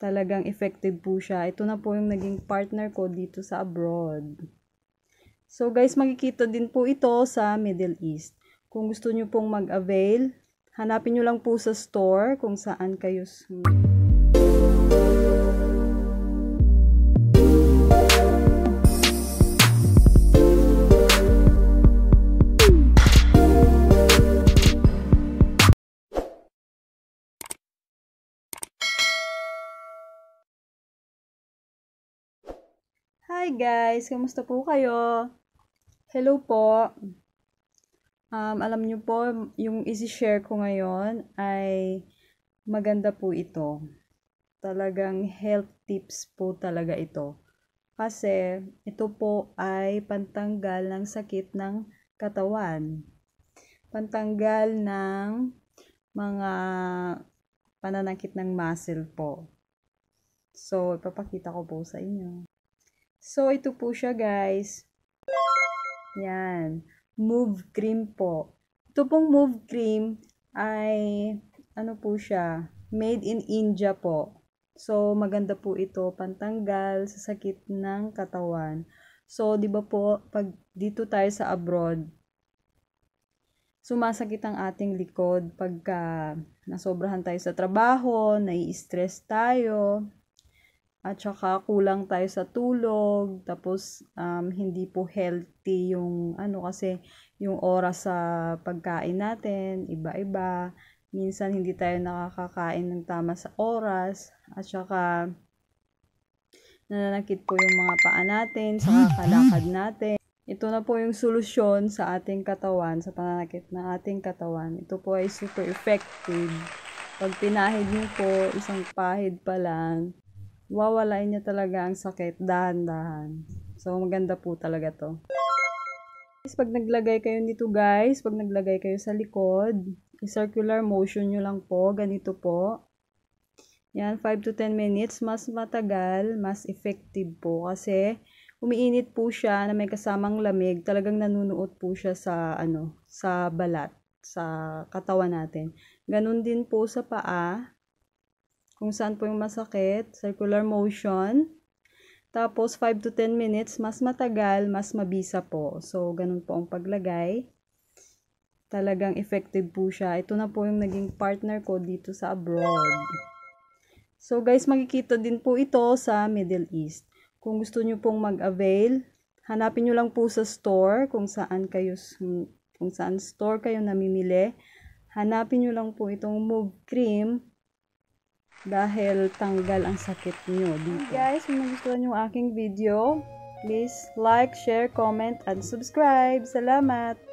talagang effective po siya. Ito na po yung naging partner ko dito sa abroad. So guys, makikita din po ito sa Middle East. Kung gusto nyo pong mag-avail, hanapin nyo lang po sa store kung saan kayo... Hmm. Hi guys! Kamusta po kayo? Hello po! Um, alam nyo po, yung isi-share ko ngayon ay maganda po ito. Talagang health tips po talaga ito. Kasi ito po ay pantanggal ng sakit ng katawan. Pantanggal ng mga pananakit ng muscle po. So, ipapakita ko po sa inyo. So, ito po siya guys. Yan. Move cream po. Ito pong move cream ay ano po siya, made in India po. So, maganda po ito pantanggal sa sakit ng katawan. So, di ba po, pag dito tayo sa abroad, sumasakit ang ating likod pagka nasobrahan tayo sa trabaho, nai-stress tayo, at saka kulang tayo sa tulog, tapos um, hindi po healthy yung ano kasi yung oras sa pagkain natin, iba-iba. Minsan hindi tayo nakakakain ng tama sa oras at saka nananakit po yung mga paa natin sa kakalakad natin. Ito na po yung solusyon sa ating katawan, sa pananakit ng ating katawan. Ito po ay super effective. Pag pinahid niyo po, isang pahid pa lang, wawalain niya talaga ang sakit dahan-dahan. So, maganda po talaga to. Guys, pag naglagay kayo nito guys, pag naglagay kayo sa likod, circular motion nyo lang po, ganito po. Yan, 5 to 10 minutes, mas matagal, mas effective po kasi umiinit po siya na may kasamang lamig, talagang nanunuot po siya sa ano, sa balat, sa katawan natin. Ganun din po sa paa, kung saan po yung masakit, circular motion. Tapos, 5 to 10 minutes, mas matagal, mas mabisa po. So, ganun po ang paglagay. Talagang effective po siya. Ito na po yung naging partner ko dito sa abroad. So, guys, makikita din po ito sa Middle East. Kung gusto nyo pong mag-avail, hanapin nyo lang po sa store kung saan kayo kung saan store kayo namimili. Hanapin nyo lang po itong move cream dahil tanggal ang sakit nyo dito. Hey guys, kung nagustuhan yung aking video, please like, share, comment, and subscribe. Salamat!